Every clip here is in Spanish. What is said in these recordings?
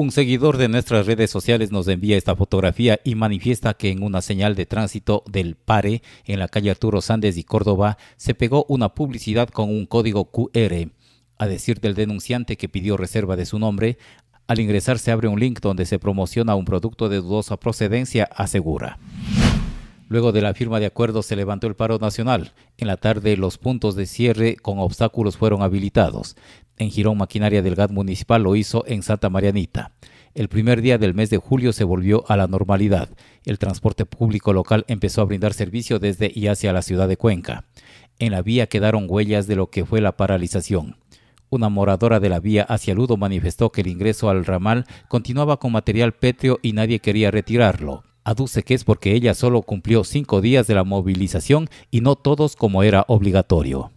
Un seguidor de nuestras redes sociales nos envía esta fotografía y manifiesta que en una señal de tránsito del PARE en la calle Arturo Sández y Córdoba se pegó una publicidad con un código QR. A decir del denunciante que pidió reserva de su nombre, al ingresar se abre un link donde se promociona un producto de dudosa procedencia, asegura. Luego de la firma de acuerdos se levantó el paro nacional. En la tarde los puntos de cierre con obstáculos fueron habilitados. En Girón Maquinaria del GAT Municipal lo hizo en Santa Marianita. El primer día del mes de julio se volvió a la normalidad. El transporte público local empezó a brindar servicio desde y hacia la ciudad de Cuenca. En la vía quedaron huellas de lo que fue la paralización. Una moradora de la vía hacia Ludo manifestó que el ingreso al ramal continuaba con material pétreo y nadie quería retirarlo. Aduce que es porque ella solo cumplió cinco días de la movilización y no todos como era obligatorio.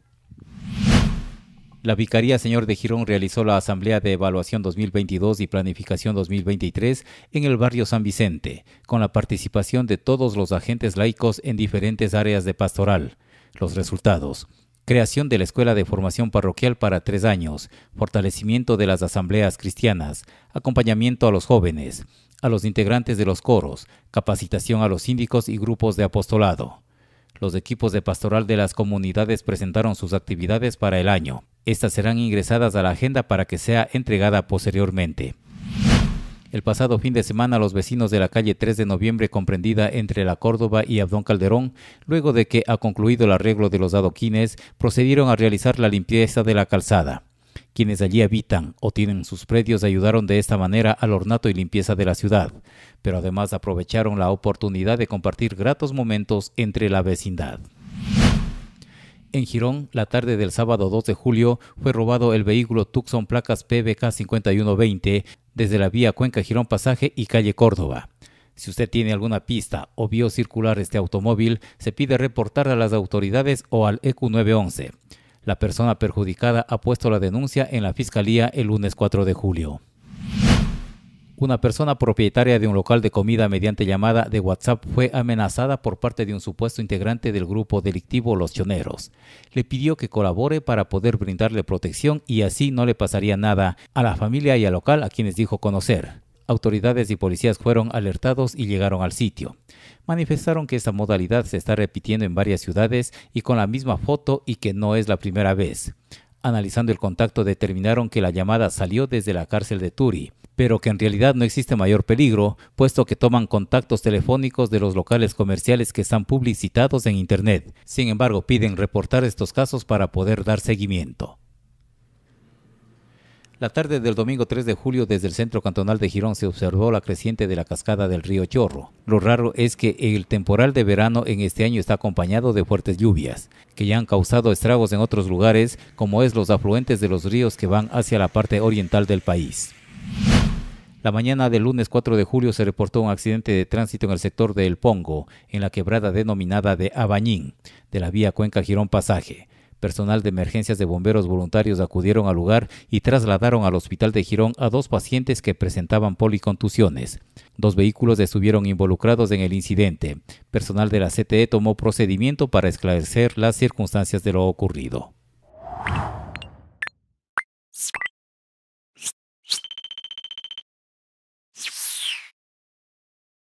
La Vicaría Señor de Girón realizó la Asamblea de Evaluación 2022 y Planificación 2023 en el barrio San Vicente, con la participación de todos los agentes laicos en diferentes áreas de pastoral. Los resultados. Creación de la Escuela de Formación Parroquial para tres años, fortalecimiento de las asambleas cristianas, acompañamiento a los jóvenes, a los integrantes de los coros, capacitación a los síndicos y grupos de apostolado. Los equipos de pastoral de las comunidades presentaron sus actividades para el año. Estas serán ingresadas a la agenda para que sea entregada posteriormente. El pasado fin de semana los vecinos de la calle 3 de noviembre comprendida entre la Córdoba y Abdón Calderón, luego de que ha concluido el arreglo de los adoquines, procedieron a realizar la limpieza de la calzada. Quienes allí habitan o tienen sus predios ayudaron de esta manera al ornato y limpieza de la ciudad, pero además aprovecharon la oportunidad de compartir gratos momentos entre la vecindad. En Girón, la tarde del sábado 2 de julio, fue robado el vehículo Tucson Placas PBK 5120 desde la vía Cuenca Girón Pasaje y calle Córdoba. Si usted tiene alguna pista o vio circular este automóvil, se pide reportar a las autoridades o al EQ 911. La persona perjudicada ha puesto la denuncia en la Fiscalía el lunes 4 de julio. Una persona propietaria de un local de comida mediante llamada de WhatsApp fue amenazada por parte de un supuesto integrante del grupo delictivo Los Choneros. Le pidió que colabore para poder brindarle protección y así no le pasaría nada a la familia y al local a quienes dijo conocer autoridades y policías fueron alertados y llegaron al sitio. Manifestaron que esta modalidad se está repitiendo en varias ciudades y con la misma foto y que no es la primera vez. Analizando el contacto determinaron que la llamada salió desde la cárcel de Turi, pero que en realidad no existe mayor peligro, puesto que toman contactos telefónicos de los locales comerciales que están publicitados en Internet. Sin embargo, piden reportar estos casos para poder dar seguimiento. La tarde del domingo 3 de julio desde el centro cantonal de Girón se observó la creciente de la cascada del río Chorro. Lo raro es que el temporal de verano en este año está acompañado de fuertes lluvias, que ya han causado estragos en otros lugares, como es los afluentes de los ríos que van hacia la parte oriental del país. La mañana del lunes 4 de julio se reportó un accidente de tránsito en el sector de El Pongo, en la quebrada denominada de Abañín, de la vía Cuenca Girón Pasaje. Personal de emergencias de bomberos voluntarios acudieron al lugar y trasladaron al hospital de Girón a dos pacientes que presentaban policontusiones. Dos vehículos estuvieron involucrados en el incidente. Personal de la CTE tomó procedimiento para esclarecer las circunstancias de lo ocurrido.